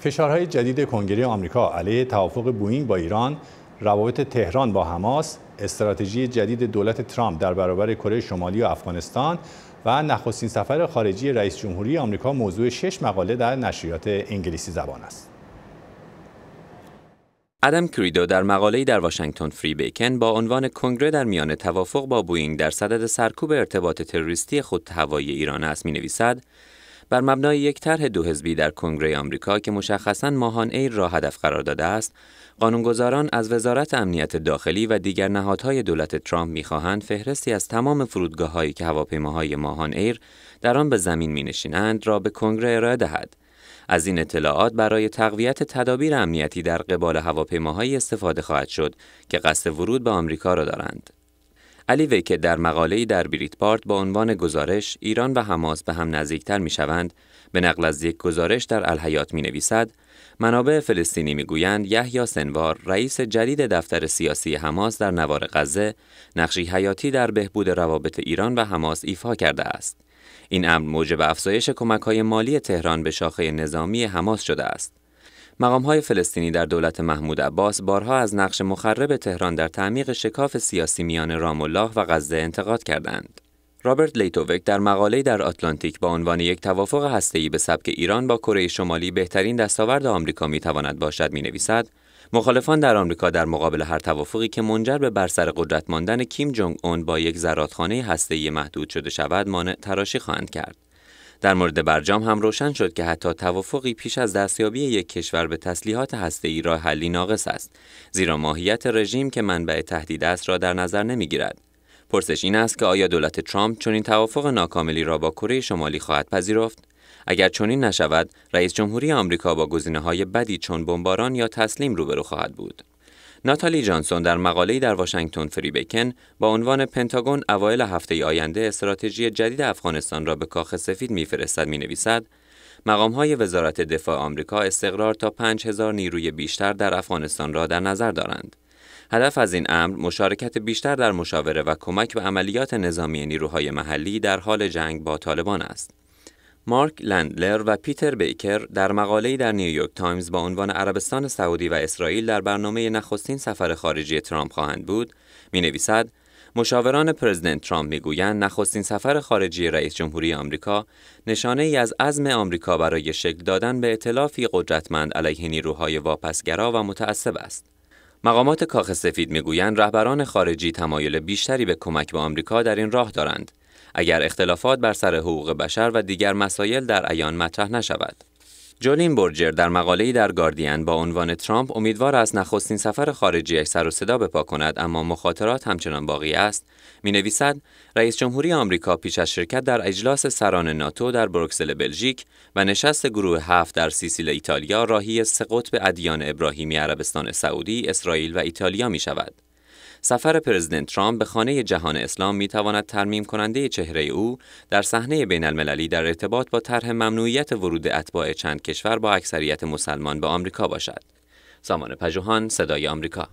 فشارهای جدید کنگره آمریکا علیه توافق بوئینگ با ایران روابط تهران با حماس استراتژی جدید دولت ترامپ در برابر کره شمالی و افغانستان و نخستین سفر خارجی رئیس جمهوری آمریکا موضوع شش مقاله در نشریات انگلیسی زبان است ادم کریدو در ای در واشنگتن فری بیکن با عنوان کنگره در میان توافق با بوئینگ در صدد سرکوب ارتباط تروریستی خود هوایی ایران است مینویسد بر مبنای یک طرح دو حزبی در کنگره آمریکا که مشخصا ایر را هدف قرار داده است، قانونگذاران از وزارت امنیت داخلی و دیگر نهادهای دولت ترامپ میخواهند فهرستی از تمام فرودگاه هایی که هواپیماهای ماهان ایر در آن به زمین می را به کنگره ارائه دهد. از این اطلاعات برای تقویت تدابیر امنیتی در قبال هواپیماهایی استفاده خواهد شد که قصد ورود به آمریکا را دارند. علی وی که در مقاله‌ای در پارت با عنوان گزارش ایران و حماس به هم نزدیکتر شوند به نقل از یک گزارش در الحیات می نویسد منابع فلسطینی میگویند یحیی سنوار رئیس جدید دفتر سیاسی حماس در نوار غزه نقشی حیاتی در بهبود روابط ایران و حماس ایفا کرده است این امر موجب افزایش کمک های مالی تهران به شاخه نظامی حماس شده است مقام های فلسطینی در دولت محمود عباس بارها از نقش مخرب تهران در تعمیق شکاف سیاسی میان رام الله و غزه انتقاد کردند. رابرت لیتووک در مقاله در آتلانتیک با عنوان یک توافق هسته‌ای به سبک ایران با کره شمالی بهترین دستاورد آمریکا میتواند باشد نویسد مخالفان در آمریکا در مقابل هر توافقی که منجر به برسر قدرت ماندن کیم جونگ اون با یک زرادخانه هسته‌ای محدود شده شود مانع تراشی خواهند کرد در مورد برجام هم روشن شد که حتی توافقی پیش از دستیابی یک کشور به تسلیحات هسته‌ای را حلی ناقص است زیرا ماهیت رژیم که منبع تهدید است را در نظر نمیگیرد پرسش این است که آیا دولت ترامپ چنین توافق ناکاملی را با کره شمالی خواهد پذیرفت اگر چنین نشود رئیس جمهوری آمریکا با گزینه‌های بدی چون بمباران یا تسلیم روبرو خواهد بود ناتالی جانسون در مقاله‌ای در واشنگتن بیکن با عنوان پنتاگون اوایل هفته آینده استراتژی جدید افغانستان را به کاخ سفید میفرستد مینویسد مقام های وزارت دفاع آمریکا استقرار تا 5000 نیروی بیشتر در افغانستان را در نظر دارند. هدف از این امر مشارکت بیشتر در مشاوره و کمک به عملیات نظامی نیروهای محلی در حال جنگ با طالبان است. مارک لندلر و پیتر بیکر در مقاله‌ای در نیویورک تایمز با عنوان عربستان سعودی و اسرائیل در برنامه نخستین سفر خارجی ترامپ خواهند بود، نویسد مشاوران پرزیدنت ترامپ میگویند نخستین سفر خارجی رئیس جمهوری آمریکا نشانه ای از عزم آمریکا برای شکل دادن به اطلافی قدرتمند علیه نیروهای واپسگرا و متعصب است. مقامات کاخ سفید میگویند رهبران خارجی تمایل بیشتری به کمک به آمریکا در این راه دارند. اگر اختلافات بر سر حقوق بشر و دیگر مسایل در عیان مطرح نشود. جولین برجر در مقاله‌ای در گاردین با عنوان ترامپ امیدوار است نخستین سفر خارجی سر و صدا پا کند اما مخاطرات همچنان باقی است می نویسد رئیس جمهوری آمریکا پیش از شرکت در اجلاس سران ناتو در بروکسل بلژیک و نشست گروه هفت در سیسیل ایتالیا راهی سه قطب ادیان ابراهیمی عربستان سعودی، اسرائیل و ایتالیا می شود. سفر پرزیدنت ترامپ به خانه جهان اسلام می تواند ترمیم کننده چهره او در صحنه بین المللی در ارتباط با طرح ممنوعیت ورود اتباع چند کشور با اکثریت مسلمان به آمریکا باشد. سامان پژوهان صدای آمریکا